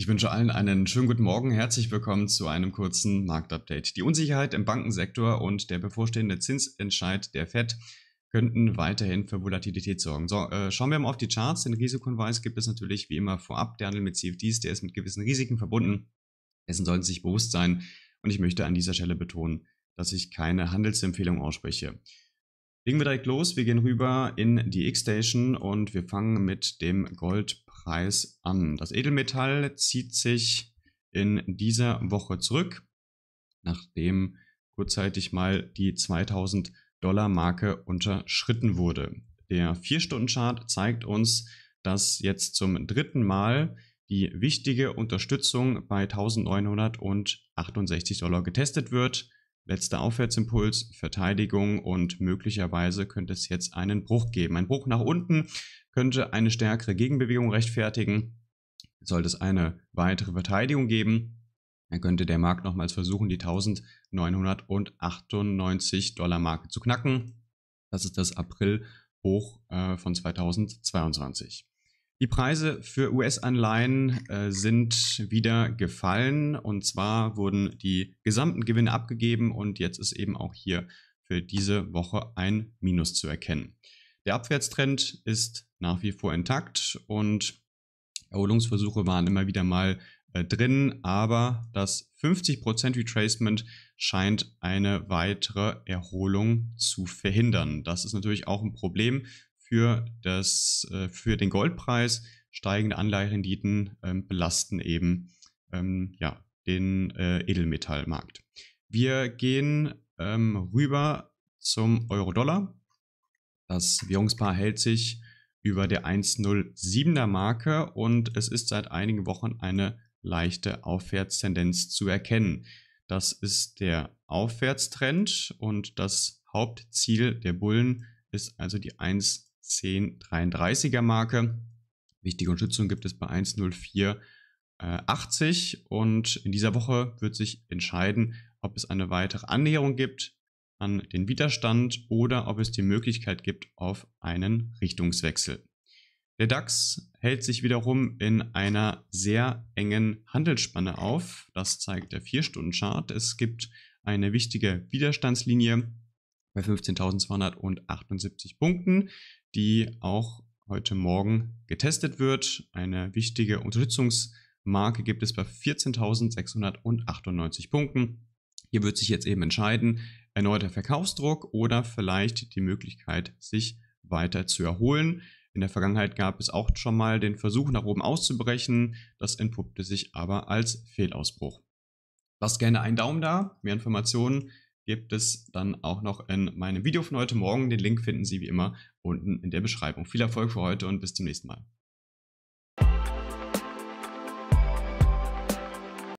Ich wünsche allen einen schönen guten Morgen. Herzlich willkommen zu einem kurzen Marktupdate. Die Unsicherheit im Bankensektor und der bevorstehende Zinsentscheid der FED könnten weiterhin für Volatilität sorgen. So, äh, schauen wir mal auf die Charts. Den Risikohinweis gibt es natürlich wie immer vorab. Der Handel mit CFDs, der ist mit gewissen Risiken verbunden. Dessen sollten Sie sich bewusst sein. Und ich möchte an dieser Stelle betonen, dass ich keine Handelsempfehlung ausspreche. Legen wir direkt los. Wir gehen rüber in die X-Station und wir fangen mit dem Gold Preis an. Das Edelmetall zieht sich in dieser Woche zurück, nachdem kurzzeitig mal die 2000 Dollar Marke unterschritten wurde. Der 4-Stunden-Chart zeigt uns, dass jetzt zum dritten Mal die wichtige Unterstützung bei 1968 Dollar getestet wird letzter Aufwärtsimpuls, Verteidigung und möglicherweise könnte es jetzt einen Bruch geben. Ein Bruch nach unten könnte eine stärkere Gegenbewegung rechtfertigen. Sollte es eine weitere Verteidigung geben, dann könnte der Markt nochmals versuchen, die 1998 Dollar Marke zu knacken. Das ist das April-Hoch äh, von 2022. Die Preise für US-Anleihen äh, sind wieder gefallen und zwar wurden die gesamten Gewinne abgegeben und jetzt ist eben auch hier für diese Woche ein Minus zu erkennen. Der Abwärtstrend ist nach wie vor intakt und Erholungsversuche waren immer wieder mal äh, drin, aber das 50% Retracement scheint eine weitere Erholung zu verhindern. Das ist natürlich auch ein Problem für, das, äh, für den Goldpreis. Steigende Anleiherenditen ähm, belasten eben ähm, ja, den äh, Edelmetallmarkt. Wir gehen ähm, rüber zum Euro-Dollar. Das Währungspaar hält sich über der 1,07er Marke und es ist seit einigen Wochen eine leichte Aufwärtstendenz zu erkennen. Das ist der Aufwärtstrend und das Hauptziel der Bullen ist also die 1 1033er Marke. Wichtige Unterstützung gibt es bei 10480 äh, und in dieser Woche wird sich entscheiden, ob es eine weitere Annäherung gibt an den Widerstand oder ob es die Möglichkeit gibt auf einen Richtungswechsel. Der DAX hält sich wiederum in einer sehr engen Handelsspanne auf. Das zeigt der 4-Stunden-Chart. Es gibt eine wichtige Widerstandslinie bei 15.278 Punkten die auch heute Morgen getestet wird. Eine wichtige Unterstützungsmarke gibt es bei 14.698 Punkten. Hier wird sich jetzt eben entscheiden, erneuter Verkaufsdruck oder vielleicht die Möglichkeit, sich weiter zu erholen. In der Vergangenheit gab es auch schon mal den Versuch, nach oben auszubrechen. Das entpuppte sich aber als Fehlausbruch. Lasst gerne einen Daumen da. Mehr Informationen gibt es dann auch noch in meinem Video von heute Morgen. Den Link finden Sie wie immer unten in der Beschreibung. Viel Erfolg für heute und bis zum nächsten Mal.